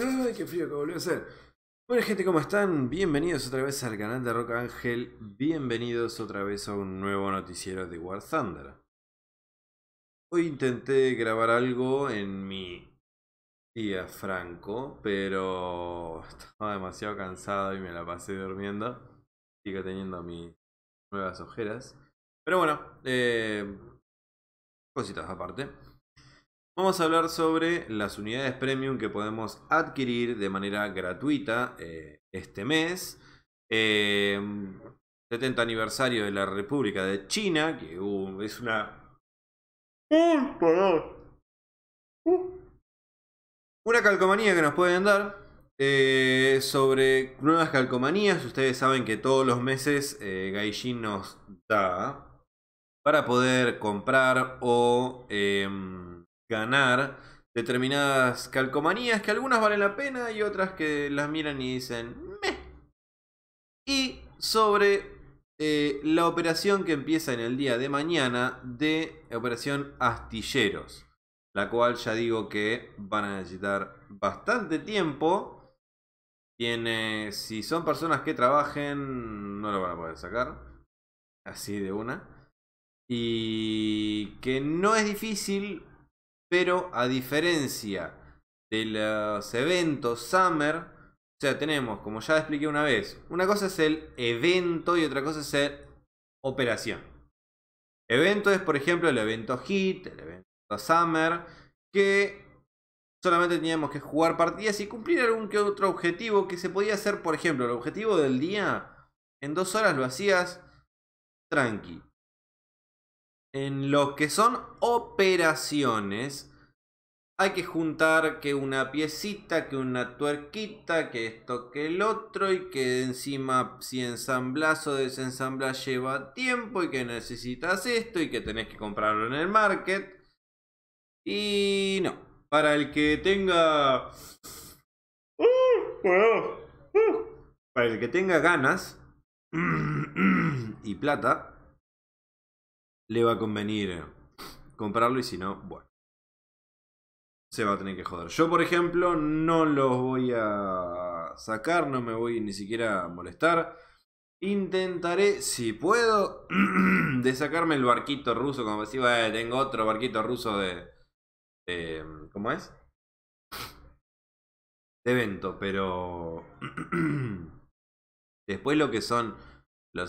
¡Ay, qué frío que volvió a hacer? Bueno gente, ¿cómo están? Bienvenidos otra vez al canal de Rock Ángel. Bienvenidos otra vez a un nuevo noticiero de War Thunder. Hoy intenté grabar algo en mi día franco, pero estaba demasiado cansado y me la pasé durmiendo. Sigo teniendo mis nuevas ojeras. Pero bueno, eh, cositas aparte. Vamos a hablar sobre las unidades premium que podemos adquirir de manera gratuita eh, este mes. 70 eh, aniversario de la República de China, que uh, es una... Uh. Una calcomanía que nos pueden dar eh, sobre nuevas calcomanías. Ustedes saben que todos los meses Gaijin nos da para poder comprar o em, ganar determinadas calcomanías que algunas valen la pena y otras que las miran y dicen meh. Y sobre eh, la operación que empieza en el día de mañana de Operación Astilleros, la cual ya digo que van a necesitar bastante tiempo. Tiene, si son personas que trabajen, no lo van a poder sacar. Así de una. Y que no es difícil, pero a diferencia de los eventos Summer, o sea, tenemos, como ya expliqué una vez, una cosa es el evento y otra cosa es el operación. Evento es, por ejemplo, el evento Hit, el evento Summer, que solamente teníamos que jugar partidas y cumplir algún que otro objetivo que se podía hacer, por ejemplo, el objetivo del día, en dos horas lo hacías tranqui. En lo que son operaciones, hay que juntar que una piecita, que una tuerquita, que esto, que el otro, y que encima si ensamblas o desensamblas lleva tiempo, y que necesitas esto, y que tenés que comprarlo en el market. Y no, para el que tenga... ¡Uh! ¡Uh! Para el que tenga ganas y plata, le va a convenir comprarlo y si no, bueno. Se va a tener que joder. Yo, por ejemplo, no los voy a sacar, no me voy ni siquiera a molestar. Intentaré, si puedo, de sacarme el barquito ruso, como decía, tengo otro barquito ruso de, de... ¿Cómo es? De evento, pero... Después lo que son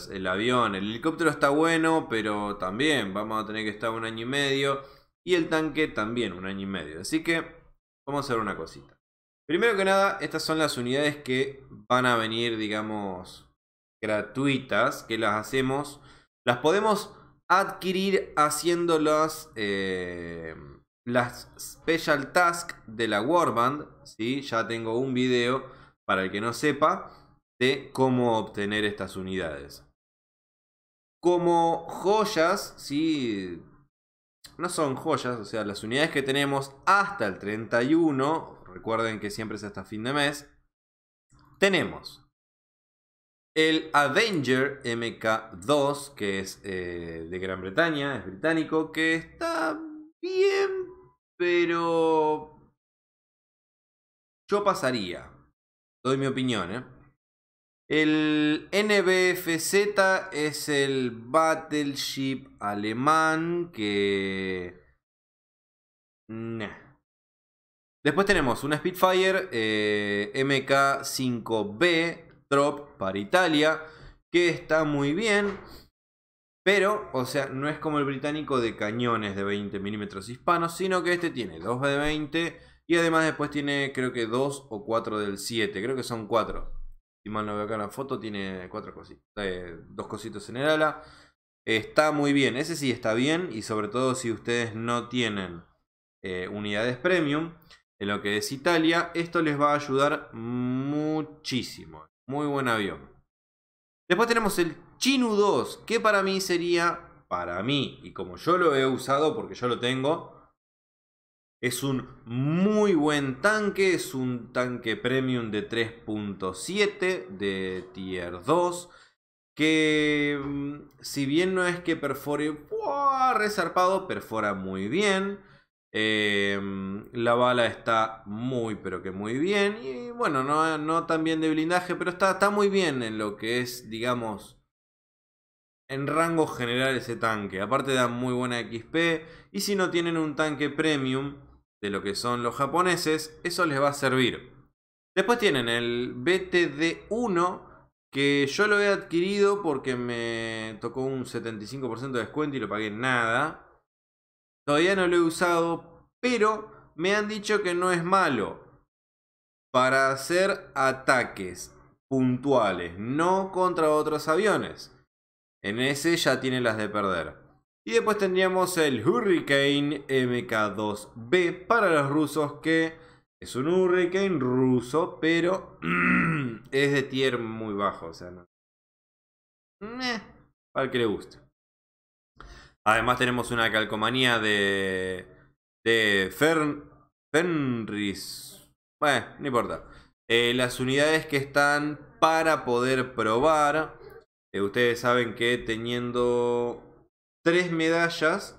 el avión, el helicóptero está bueno, pero también vamos a tener que estar un año y medio. Y el tanque también un año y medio. Así que vamos a hacer una cosita. Primero que nada, estas son las unidades que van a venir, digamos, gratuitas, que las hacemos. Las podemos adquirir haciendo eh, las, Special Tasks de la Warband. ¿sí? Ya tengo un video para el que no sepa de cómo obtener estas unidades. Como joyas, sí, no son joyas, o sea, las unidades que tenemos hasta el 31, recuerden que siempre es hasta fin de mes, tenemos el Avenger MK2, que es eh, de Gran Bretaña, es británico, que está bien, pero yo pasaría. Doy mi opinión, ¿eh? El NBFZ es el battleship alemán que... Después tenemos un Spitfire eh, MK5B Trop para Italia, que está muy bien, pero, o sea, no es como el británico de cañones de 20 milímetros hispanos, sino que este tiene 2 de 20 y además después tiene creo que 2 o 4 del 7, creo que son 4 si mal no veo acá en la foto, tiene cuatro cositas, eh, dos cositos en el ala. Está muy bien, ese sí está bien y sobre todo si ustedes no tienen eh, unidades premium, en lo que es Italia, esto les va a ayudar muchísimo. Muy buen avión. Después tenemos el Chinu 2, que para mí sería, para mí, y como yo lo he usado porque yo lo tengo, es un muy buen tanque, es un tanque premium de 3.7 de tier 2. Que mm, si bien no es que perfore ¡buah! resarpado, perfora muy bien. Em, la bala está muy pero que muy bien. Y bueno, no, no tan bien de blindaje, pero está, está muy bien en lo que es, digamos, en rango general ese tanque. Aparte da muy buena XP. Y si no tienen un tanque premium, de lo que son los japoneses, eso les va a servir. Después tienen el BTD1, que yo lo he adquirido porque me tocó un 75% de descuento y lo pagué nada. Todavía no lo he usado, pero me han dicho que no es malo para hacer ataques puntuales, no contra otros aviones. En ese ya tiene las de perder. Y después tendríamos el Hurricane MK2B para los rusos, que es un Hurricane ruso, pero es de tier muy bajo, o sea, no. Eh, para el que le guste. Además tenemos una calcomanía de, de Fern, Fenris. Bueno, eh, no importa. Eh, las unidades que están para poder probar. ustedes saben que teniendo tres medallas.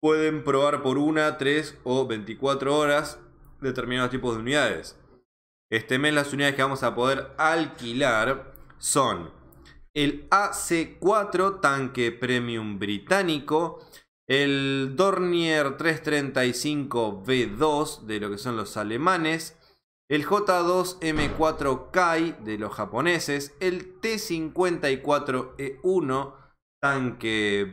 Pueden probar por una, tres o 24 horas determinados tipos de unidades. Este mes las unidades que vamos a poder alquilar son el AC4 tanque premium británico, el Dornier 335B2 de lo que son los alemanes, el J2M4Kai de los japoneses, el T54E1 tanque eh,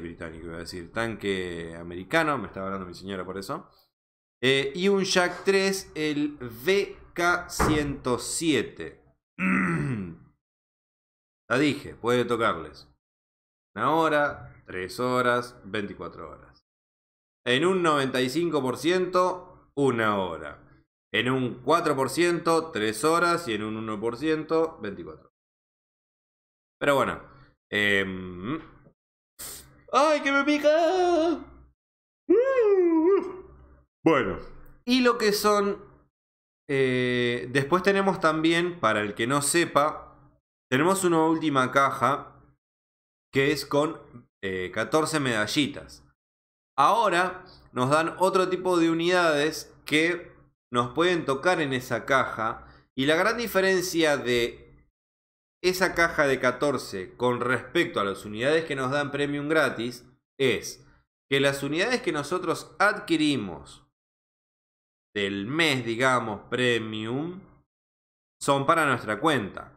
británico, iba a decir, tanque americano, me estaba hablando mi señora por eso. Eh, y un Jack 3, el VK107. La dije, puede tocarles. Una hora, tres horas, 24 horas. En un 95%, una hora. En un 4%, 3 horas y en un 1%, 24. Pero bueno, Em, ¡Ay, que me pica! Mm. Bueno. Y lo que son... Eh, después tenemos también, para el que no sepa, tenemos una última caja que es con 14 eh, medallitas. Ahora nos dan otro tipo de unidades que nos pueden tocar en esa caja. Y la gran diferencia de esa caja de 14 con respecto a las unidades que nos dan premium gratis es que las unidades que nosotros adquirimos del mes, digamos, premium, son para nuestra cuenta.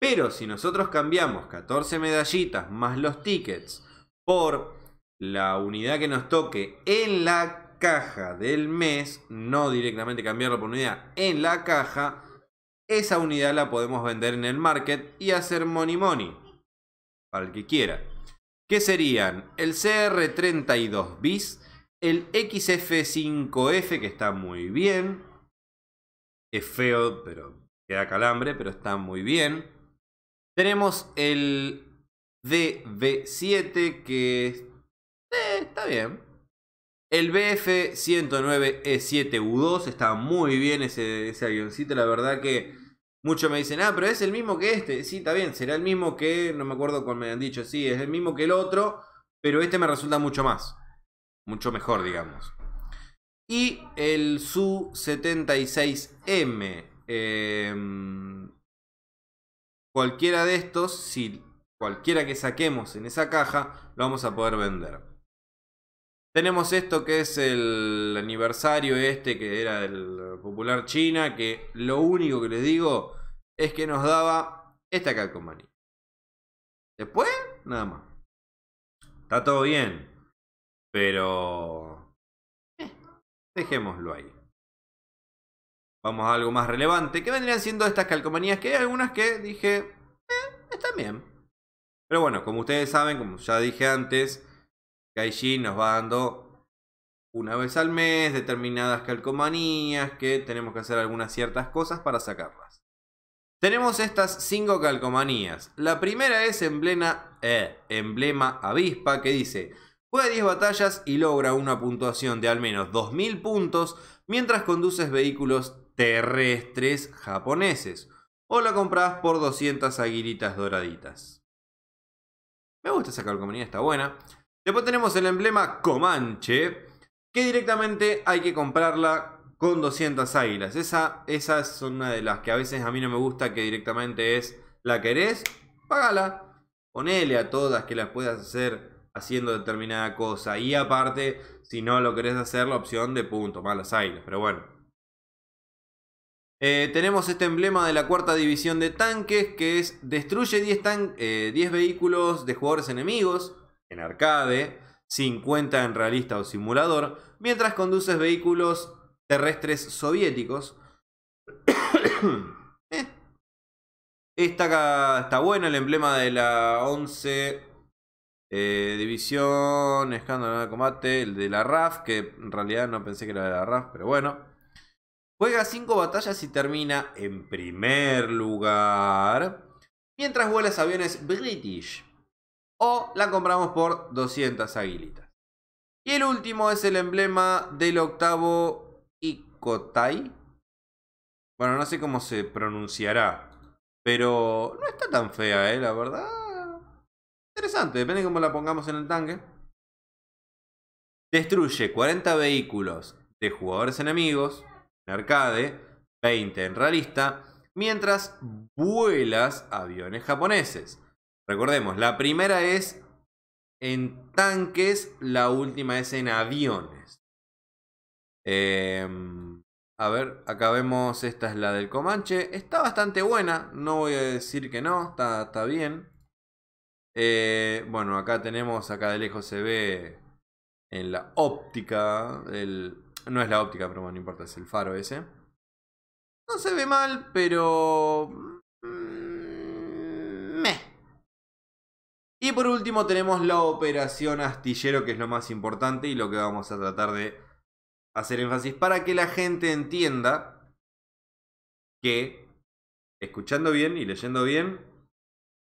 Pero si nosotros cambiamos 14 medallitas más los tickets por la unidad que nos toque en la caja del mes, no directamente cambiarlo por unidad, en la caja, esa unidad la podemos vender en el market y hacer money money. Para el que quiera. Que serían el CR32 bis, el XF5F que está muy bien. Es feo, pero queda calambre, pero está muy bien. Tenemos el DV7 que eh, está bien. El BF-109E7U2 e está muy bien ese, ese, avioncito, la verdad que muchos me dicen, ah, pero es el mismo que este. Sí, está bien, será el mismo que, no me acuerdo cuál me han dicho, sí, es el mismo que el otro, pero este me resulta mucho más, mucho mejor, digamos. Y el Su-76M. Em, cualquiera de estos, si cualquiera que saquemos en esa caja, lo vamos a poder vender. Tenemos esto que es el aniversario este que era el popular China, que lo único que les digo es que nos daba esta calcomanía. Después, nada más. Está todo bien, pero... dejémoslo ahí. Vamos a algo más relevante. ¿Qué vendrían siendo estas calcomanías? Que hay algunas que dije, eh, están bien. Pero bueno, como ustedes saben, como ya dije antes, nos va dando una vez al mes determinadas calcomanías que tenemos que hacer algunas ciertas cosas para sacarlas. Tenemos estas cinco calcomanías. La primera es emblema, eh, emblema avispa que dice, juega 10 batallas y logra una puntuación de al menos 2.000 puntos mientras conduces vehículos terrestres japoneses o la compras por 200 aguilitas doraditas. Me gusta esa calcomanía, está buena. Después tenemos el emblema Comanche, que directamente hay que comprarla con 200 águilas. Esa, esas son una de las que a veces a mí no me gusta, que directamente es, la querés, pagala. Ponele a todas que las puedas hacer haciendo determinada cosa. Y aparte, si no lo querés hacer, la opción de punto, malas las águilas, pero bueno. Eh, tenemos este emblema de la cuarta división de tanques, que es destruye 10 eh, vehículos de jugadores enemigos en arcade, 50 en realista o simulador, mientras conduces vehículos terrestres soviéticos. esta eh. está, está bueno el emblema de la 11 eh, División Escándalo de Combate, el de la RAF, que en realidad no pensé que era de la RAF, pero bueno. Juega 5 batallas y termina en primer lugar. Mientras vuelas aviones British o la compramos por 200 aguilitas. Y el último es el emblema del octavo Ikotai. Bueno, no sé cómo se pronunciará, pero no está tan fea, ¿eh? La verdad. Interesante, depende de cómo la pongamos en el tanque. Destruye 40 vehículos de jugadores enemigos en arcade, 20 en realista, mientras vuelas aviones japoneses. Recordemos, la primera es en tanques, la última es en aviones. Em, a ver, acá vemos, esta es la del Comanche. Está bastante buena, no voy a decir que no, está, está bien. Eh, bueno, acá tenemos, acá de lejos se ve en la óptica, no es la óptica, pero no importa, es el faro ese. No se ve mal, pero Y por último tenemos la operación astillero, que es lo más importante y lo que vamos a tratar de hacer énfasis para que la gente entienda que, escuchando bien y leyendo bien,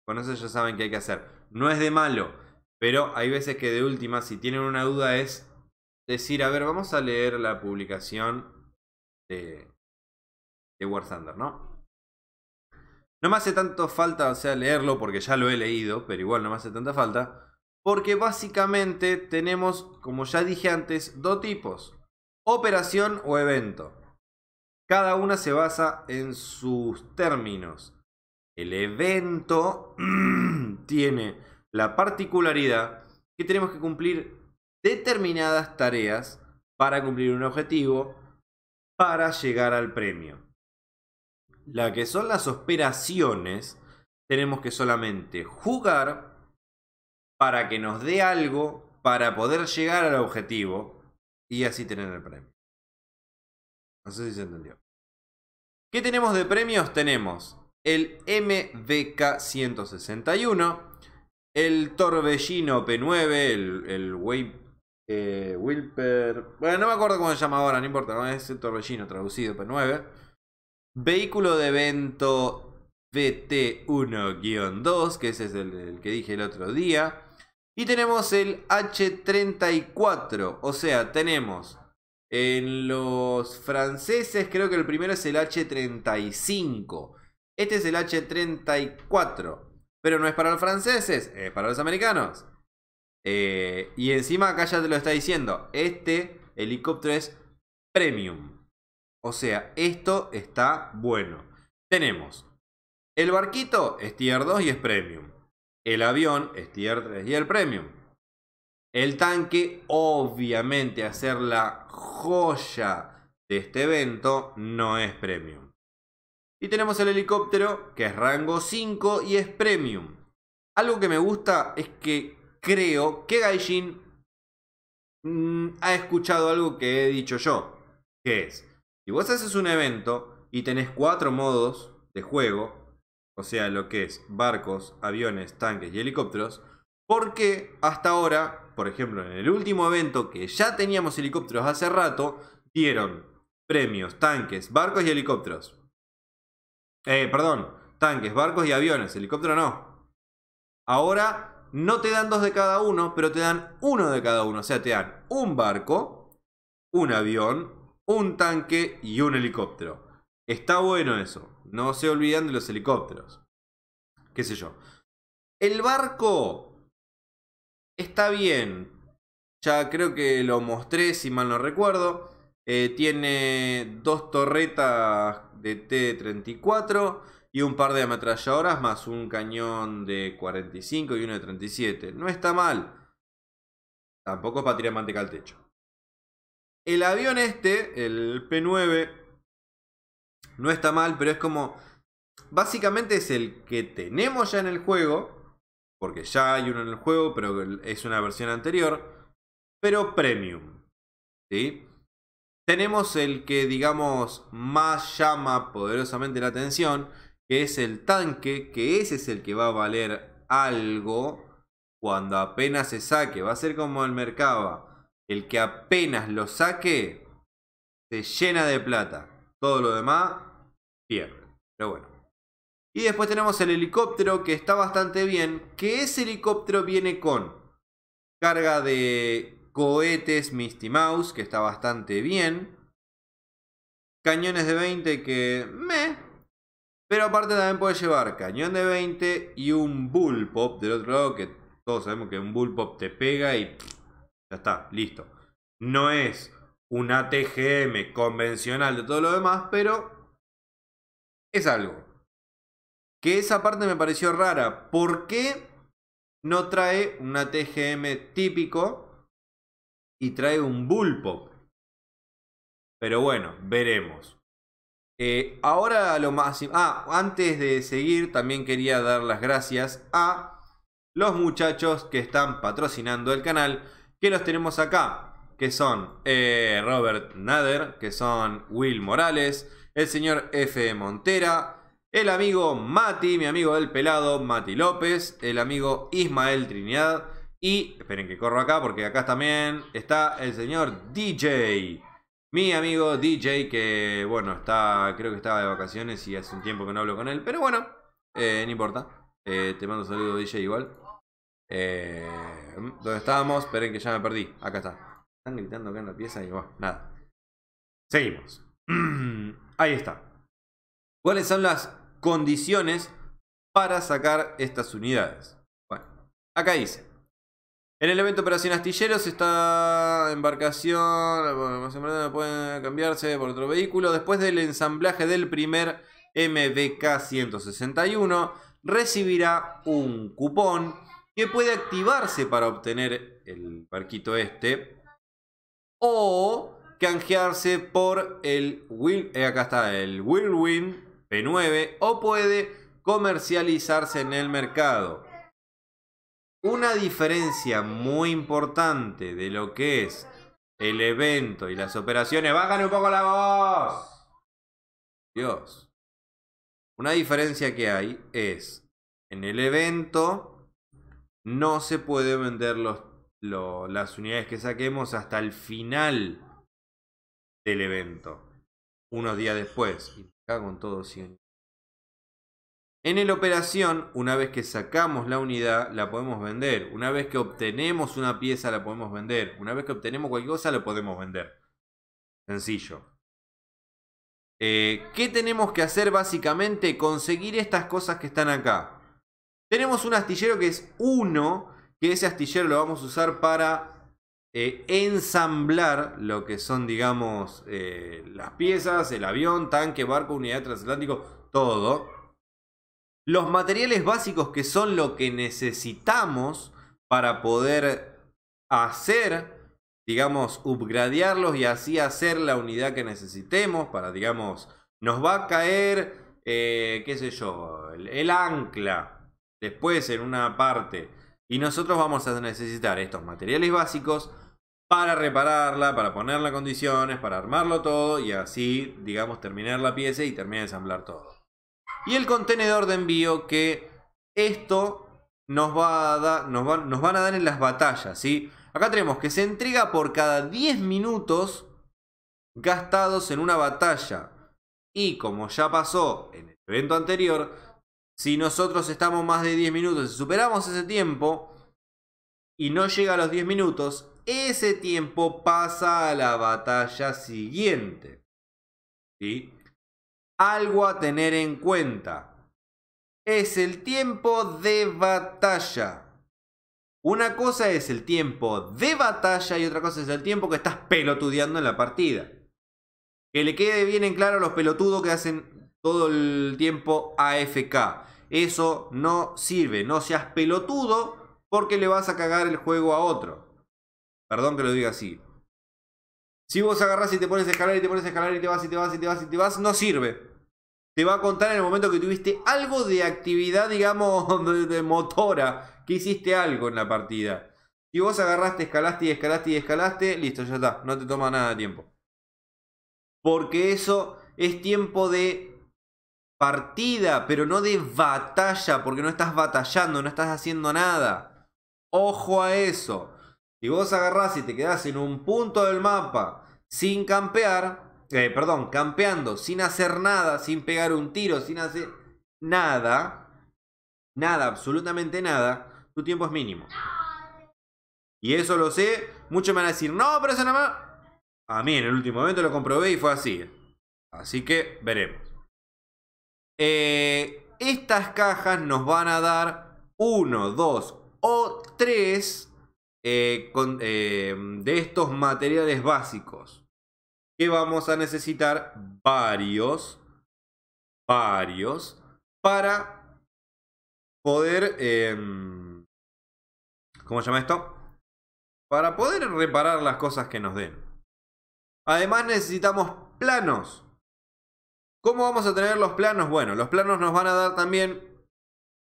con eso ya saben qué hay que hacer. No es de malo, pero hay veces que de última, si tienen una duda, es decir, a ver, vamos a leer la publicación de, de War Thunder, ¿no? No me hace tanto falta, o sea, leerlo porque ya lo he leído, pero igual no me hace tanta falta. Porque básicamente tenemos, como ya dije antes, dos tipos. Operación o evento. Cada una se basa en sus términos. El evento tiene la particularidad que tenemos que cumplir determinadas tareas para cumplir un objetivo para llegar al premio la que son las operaciones, tenemos que solamente jugar para que nos dé algo para poder llegar al objetivo y así tener el premio. No sé si se entendió. ¿Qué tenemos de premios? Tenemos el MVK 161, el Torbellino P9, el, el eh, Wilper. Bueno, no me acuerdo cómo se llama ahora, no importa, no es el Torbellino traducido P9 Vehículo de evento vt 1 2 que ese es el, que dije el otro día. Y tenemos el H34, o sea, tenemos en los franceses creo que el primero es el H35. Este es el H34. Pero no es para los franceses, es para los americanos. Eh, y encima acá ya te lo está diciendo. Este helicóptero es premium. O sea, esto está bueno. Tenemos el barquito es tier 2 y es premium. El avión es tier 3 y el premium. El tanque, obviamente, a ser la joya de este evento, no es premium. Y tenemos el helicóptero, que es rango 5 y es premium. Algo que me gusta es que creo que Gaijin mm, ha escuchado algo que he dicho yo, que es, si vos haces un evento y tenés cuatro modos de juego, o sea, lo que es barcos, aviones, tanques y helicópteros, porque hasta ahora, por ejemplo, en el último evento que ya teníamos helicópteros hace rato, dieron premios, tanques, barcos y helicópteros. Eh, perdón, tanques, barcos y aviones, helicóptero no. Ahora no te dan dos de cada uno, pero te dan uno de cada uno. O sea, te dan un barco, un avión, un tanque y un helicóptero. Está bueno eso. No se olvidan de los helicópteros. Qué sé yo. El barco está bien. Ya creo que lo mostré, si mal no recuerdo. Eh, tiene dos torretas de T-34 y un par de ametralladoras más un cañón de 45 y uno de 37. No está mal. Tampoco para tirar manteca al techo. El avión este, el P9, no está mal, pero es como... Básicamente es el que tenemos ya en el juego, porque ya hay uno en el juego, pero es una versión anterior, pero premium. ¿Sí? Tenemos el que, digamos, más llama poderosamente la atención, que es el tanque, que ese es el que va a valer algo cuando apenas se saque. Va a ser como el mercado el que apenas lo saque, se llena de plata. Todo lo demás, pierde. Pero bueno. Y después tenemos el helicóptero que está bastante bien. Que ese helicóptero viene con carga de cohetes Misty Mouse, que está bastante bien. Cañones de 20 que... me Pero aparte también puede llevar cañón de 20 y un bullpop del otro lado, que todos sabemos que un bullpop te pega y ya está, listo. No es una TGM convencional de todo lo demás, pero es algo. Que esa parte me pareció rara. ¿Por qué no trae un ATGM típico y trae un bullpop? Pero bueno, veremos. Eh, ahora lo máximo... Ah, antes de seguir, también quería dar las gracias a los muchachos que están patrocinando el canal que los tenemos acá, que son eh, Robert Nader, que son Will Morales, el señor F. Montera, el amigo Mati, mi amigo del pelado, Mati López, el amigo Ismael Trinidad y, esperen que corro acá porque acá también está el señor DJ. Mi amigo DJ que, bueno, está, creo que estaba de vacaciones y hace un tiempo que no hablo con él, pero bueno, eh, no importa. Eh, te mando un saludo DJ igual. Eh, mm, ¿Dónde estábamos? Esperen que ya me perdí. Acá está. Están gritando acá en la pieza y nada. Seguimos. Ahí está. ¿Cuáles son las condiciones para sacar estas unidades? Bueno, acá dice. En el evento Operación Astilleros esta embarcación puede cambiarse por otro vehículo. Después del ensamblaje del primer MBK 161 recibirá un cupón que puede activarse para obtener el parquito este o canjearse por el Will, eh, acá está el Win-Win P9 o puede comercializarse en el mercado. Una diferencia muy importante de lo que es el evento y las operaciones. ¡Bajan un poco la voz! Dios. Una diferencia que hay es en el evento no se puede vender las unidades que saquemos hasta el final del evento. Unos días después. Y acá en todo 100. En el operación, una vez que sacamos la unidad, la podemos vender. Una vez que obtenemos una pieza, la podemos vender. Una vez que obtenemos cualquier cosa, la podemos vender. Sencillo. Eh, ¿Qué tenemos que hacer básicamente? Conseguir estas cosas que están acá. Tenemos un astillero que es uno, que ese astillero lo vamos a usar para eh, ensamblar lo que son, digamos, eh, las piezas, el avión, tanque, barco, unidad transatlántico, todo. Los materiales básicos que son lo que necesitamos para poder hacer, digamos, upgradearlos y así hacer la unidad que necesitemos para, digamos, nos va a caer, eh, qué sé yo, el ancla después en una parte. Y nosotros vamos a necesitar estos materiales básicos para repararla, para ponerla en condiciones, para armarlo todo y así, digamos, terminar la pieza y terminar de ensamblar todo. Y el contenedor de envío que esto nos, va a nos, van a dar en las batallas, ¿sí? Acá tenemos que se entrega por cada 10 minutos gastados en una batalla. Y como ya pasó en el evento anterior, si nosotros estamos más de 10 minutos y superamos ese tiempo y no llega a los 10 minutos, ese tiempo pasa a la batalla siguiente. ¿Sí? Algo a tener en cuenta. Es el tiempo de batalla. Una cosa es el tiempo de batalla y otra cosa es el tiempo que estás pelotudeando en la partida. Que le quede bien en claro a los pelotudos que hacen todo el tiempo AFK. Eso no sirve. No seas pelotudo porque le vas a cagar el juego a otro. Perdón que lo diga así. Si vos agarras y te pones a escalar y te pones a escalar y te vas y te vas y te vas y te vas, no sirve. Te va a contar en el momento que tuviste algo de actividad, digamos, de, de motora, que hiciste algo en la partida. Si vos agarraste, escalaste y escalaste y escalaste, listo, ya está, no te toma nada de tiempo. Porque eso es tiempo de partida, pero no de batalla, porque no estás batallando, no estás haciendo nada. Ojo a eso. Si vos agarrás y te quedás en un punto del mapa sin campear, eh, perdón, campeando, sin hacer nada, sin pegar un tiro, sin hacer nada, nada, absolutamente nada, tu tiempo es mínimo. Y eso lo sé, muchos me van a decir, no, pero eso nada más... A mí en el último momento lo comprobé y fue así. Así que veremos. Eh, estas cajas nos van a dar Uno, dos o tres eh, eh, de estos materiales básicos. Que vamos a necesitar varios, varios, para poder... Em, ¿Cómo se llama esto? Para poder reparar las cosas que nos den. Además necesitamos planos ¿Cómo vamos a tener los planos? Bueno, los planos nos van a dar también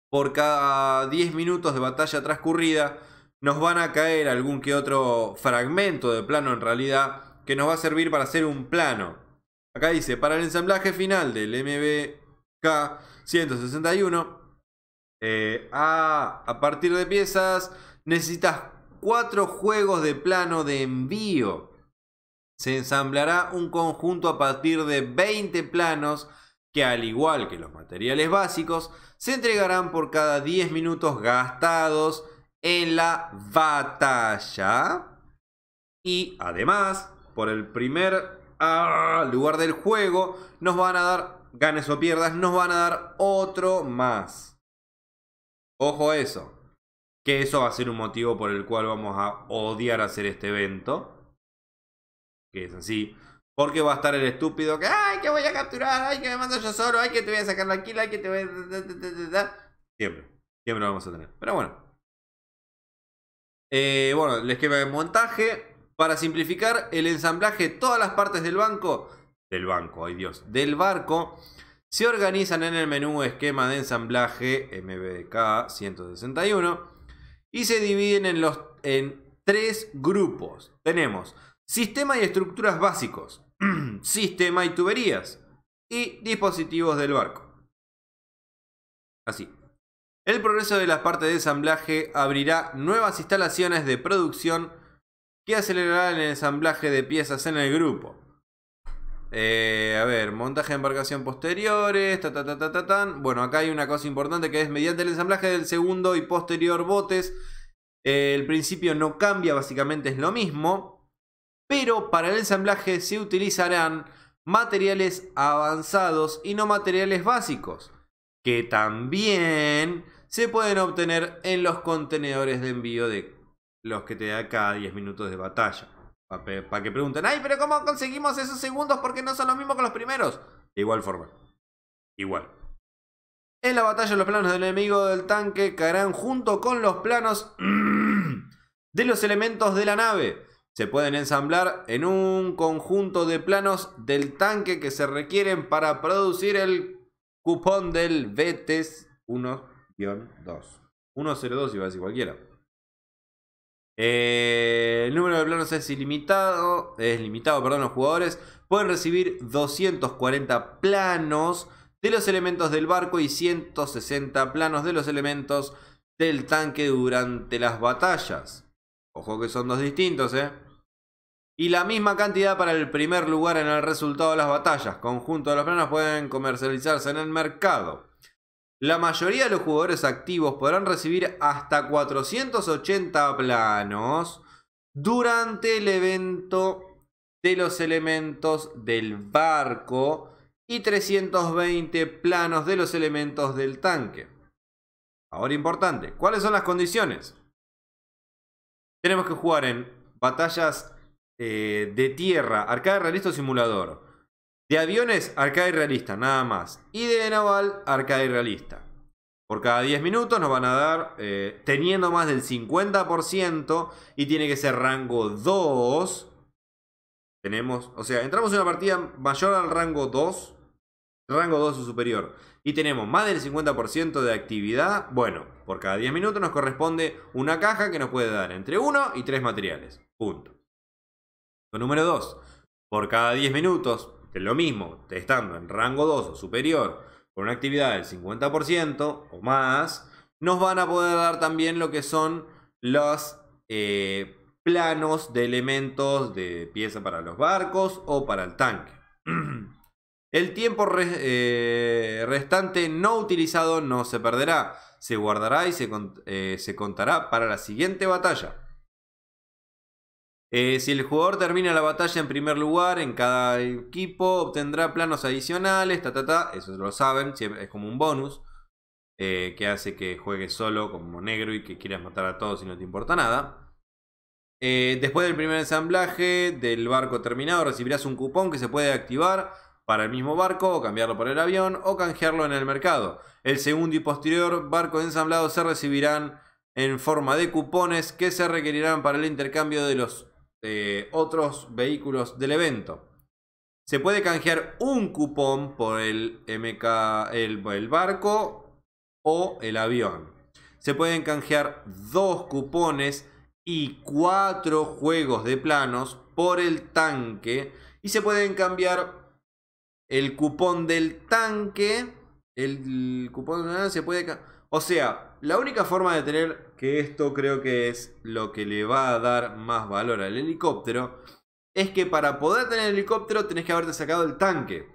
por cada 10 minutos de batalla transcurrida, nos van a caer algún que otro fragmento de plano en realidad que nos va a servir para hacer un plano. Acá dice, para el ensamblaje final del MBK 161, eh, a, a partir de piezas necesitas 4 juegos de plano de envío se ensamblará un conjunto a partir de 20 planos que al igual que los materiales básicos, se entregarán por cada 10 minutos gastados en la batalla. Y además, por el primer ah, lugar del juego, nos van a dar, ganes o pierdas, nos van a dar otro más. Ojo eso, que eso va a ser un motivo por el cual vamos a odiar hacer este evento que es así. Porque va a estar el estúpido que, ay, que voy a capturar, ay, que me mando yo solo, ay, que te voy a sacar la kill, ay, que te voy a... Siempre, siempre lo vamos a tener. Pero bueno. Eh, bueno, el esquema de montaje. Para simplificar el ensamblaje, todas las partes del banco, del banco, ay Dios, del barco, se organizan en el menú esquema de ensamblaje MBDK 161 y se dividen los, en tres grupos. Tenemos Sistema y estructuras básicos. Sistema y tuberías. Y dispositivos del barco. Así. El progreso de las partes de ensamblaje abrirá nuevas instalaciones de producción que acelerarán el ensamblaje de piezas en el grupo. Eh, a ver, montaje de embarcación posteriores. Ta, ta, ta, ta, ta, Bueno, acá hay una cosa importante que es mediante el ensamblaje del segundo y posterior botes. el principio no cambia, básicamente es lo mismo pero para el ensamblaje se utilizarán materiales avanzados y no materiales básicos, que también se pueden obtener en los contenedores de envío de los que te da cada 10 minutos de batalla. Para que pregunten, ay, pero ¿cómo conseguimos esos segundos? Porque no son los mismos que los primeros. De igual forma. Igual. En la batalla los planos del enemigo del tanque caerán junto con los planos de los elementos de la nave se pueden ensamblar en un conjunto de planos del tanque que se requieren para producir el cupón del BTES 1-2. 102 iba a decir cualquiera. Eh, el número de planos es ilimitado, es limitado, perdón, los jugadores pueden recibir 240 planos de los elementos del barco y 160 planos de los elementos del tanque durante las batallas. Ojo que son dos distintos, ¿eh? y la misma cantidad para el primer lugar en el resultado de las batallas. Conjunto de los planos pueden comercializarse en el mercado. La mayoría de los jugadores activos podrán recibir hasta 480 planos durante el evento de los elementos del barco y 320 planos de los elementos del tanque. Ahora importante, ¿cuáles son las condiciones? Tenemos que jugar en batallas eh, de tierra, arcade realista o simulador. De aviones, arcade realista, nada más. Y de naval, arcade realista. Por cada 10 minutos nos van a dar, eh, teniendo más del 50%, y tiene que ser rango 2. Tenemos, o sea, entramos en una partida mayor al rango 2, rango 2 o superior, y tenemos más del 50% de actividad. Bueno, por cada 10 minutos nos corresponde una caja que nos puede dar entre 1 y 3 materiales. Punto. Número 2. Por cada 10 minutos, de lo mismo, estando en rango 2 o superior, con una actividad del 50% o más, nos van a poder dar también lo que son los eh, planos de elementos de pieza para los barcos o para el tanque. El tiempo eh, restante no utilizado no se perderá, se guardará y se eh, contará para la siguiente batalla. Eh, si el jugador termina la batalla en primer lugar en cada equipo, obtendrá planos adicionales, ta, Eso lo saben, es como un bonus eh, que hace que juegues solo como negro y que quieras matar a todos y no te importa nada. Eh, después del primer ensamblaje del barco terminado, recibirás un cupón que se puede activar para el mismo barco o cambiarlo por el avión o canjearlo en el mercado. El segundo y posterior barco de ensamblado se recibirán en forma de cupones que se requerirán para el intercambio de los otros vehículos del evento. Se puede canjear un cupón por el, MK, el, el barco o el avión. Se pueden canjear dos cupones y cuatro juegos de planos por el tanque. Y se pueden cambiar el cupón del tanque. El, el cupón se puede... O sea, la única forma de tener, que esto creo que es lo que le va a dar más valor al helicóptero, es que para poder tener el helicóptero tenés que haberte sacado el tanque.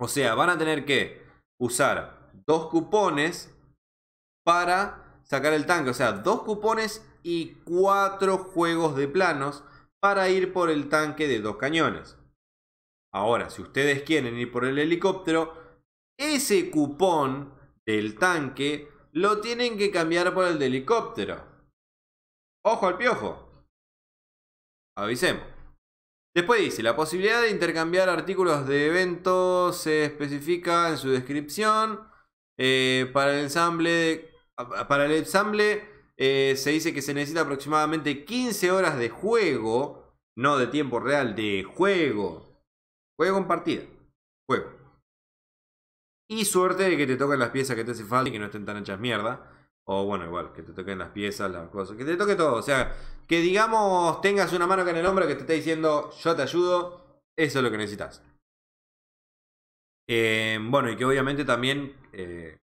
O sea, van a tener que usar dos cupones para sacar el tanque. O sea, dos cupones y cuatro juegos de planos para ir por el tanque de dos cañones. Ahora, si ustedes quieren ir por el helicóptero, ese cupón del tanque lo tienen que cambiar por el de helicóptero. Ojo al piojo. Avisemos. Después dice, la posibilidad de intercambiar artículos de evento se especifica en su descripción. Eh, para el ensamble, para el ensamble eh, se dice que se necesita aproximadamente 15 horas de juego, no de tiempo real, de juego. Juego compartido. Juego. Y suerte de que te toquen las piezas que te hace falta y que no estén tan hechas mierda. O bueno, igual, que te toquen las piezas, las cosas, que te toque todo. O sea, que digamos tengas una mano acá en el hombro que te esté diciendo yo te ayudo, eso es lo que necesitas. Em, bueno, y que obviamente también eh,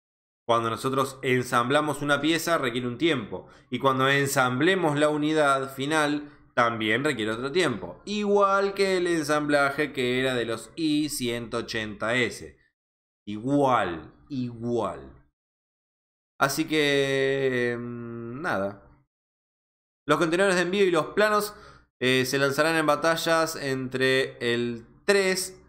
cuando nosotros ensamblamos una pieza requiere un tiempo. Y cuando ensamblemos la unidad final también requiere otro tiempo. Igual que el ensamblaje que era de los I180S. Igual, igual. Así que... Em, nada. Los contenedores de envío y los planos eh, se lanzarán en batallas entre el 3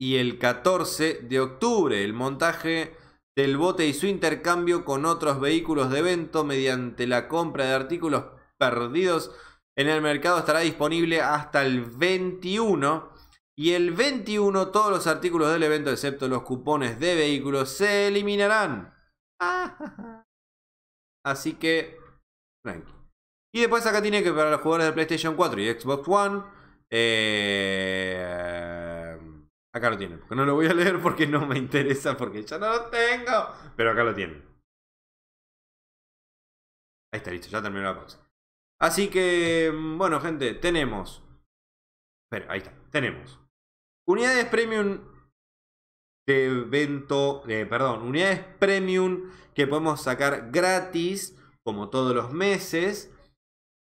y el 14 de octubre. El montaje del bote y su intercambio con otros vehículos de evento mediante la compra de artículos perdidos en el mercado estará disponible hasta el 21 y el 21 todos los artículos del evento, excepto los cupones de vehículos, se eliminarán. Así que, Y después acá tiene que para los jugadores de PlayStation 4 y Xbox One. Eh, acá lo tienen. no lo voy a leer porque no me interesa, porque ya no lo tengo. Pero acá lo tiene Ahí está listo, ya terminó la pausa. Así que, mm, bueno, gente, tenemos. Pero ahí está, tenemos Unidades premium de evento, eh, perdón, unidades premium que podemos sacar gratis como todos los meses.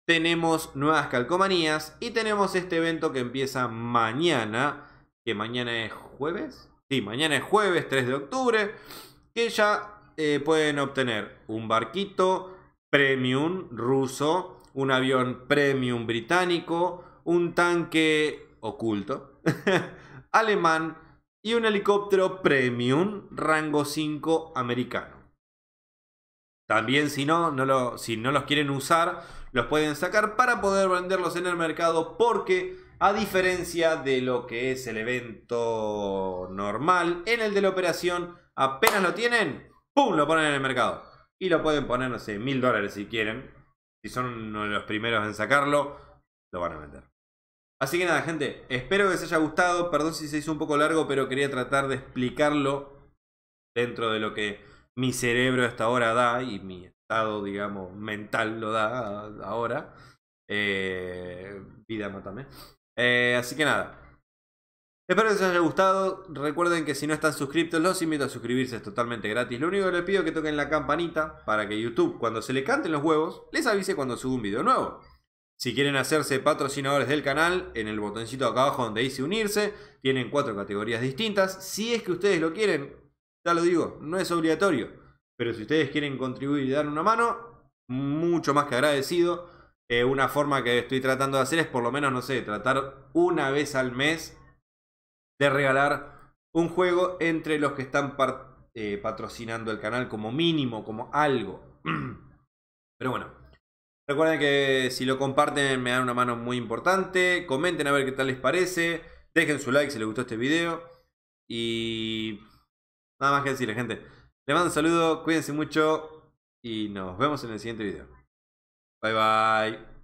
Tenemos nuevas calcomanías y tenemos este evento que empieza mañana, que mañana es jueves. Sí, mañana es jueves 3 de octubre, que ya eh, pueden obtener un barquito premium ruso, un avión premium británico, un tanque oculto. alemán y un helicóptero premium rango 5 americano. También si no, no lo, si no los quieren usar, los pueden sacar para poder venderlos en el mercado porque a diferencia de lo que es el evento normal, en el de la operación apenas lo tienen, ¡pum! lo ponen en el mercado. Y lo pueden poner, no sé, mil dólares si quieren. Si son uno de los primeros en sacarlo, lo van a vender. Así que nada, gente, espero que les haya gustado. Perdón si se hizo un poco largo, pero quería tratar de explicarlo dentro de lo que mi cerebro hasta ahora da y mi estado, digamos, mental lo da ahora. Eh, vida, mátame. Eh, así que nada. Espero que les haya gustado. Recuerden que si no están suscriptos, los invito a suscribirse, es totalmente gratis. Lo único que les pido es que toquen la campanita para que YouTube, cuando se le canten los huevos, les avise cuando suba un video nuevo. Si quieren hacerse patrocinadores del canal, en el botoncito acá abajo donde dice unirse, tienen cuatro categorías distintas. Si es que ustedes lo quieren, ya lo digo, no es obligatorio. Pero si ustedes quieren contribuir y dar una mano, mucho más que agradecido. Eh, una forma que estoy tratando de hacer es por lo menos, no sé, tratar una vez al mes de regalar un juego entre los que están eh, patrocinando el canal como mínimo, como algo. Pero bueno, Recuerden que si lo comparten me dan una mano muy importante. Comenten a ver qué tal les parece. Dejen su like si les gustó este video. Y nada más que decirle gente. Les mando un saludo, cuídense mucho y nos vemos en el siguiente video. Bye bye.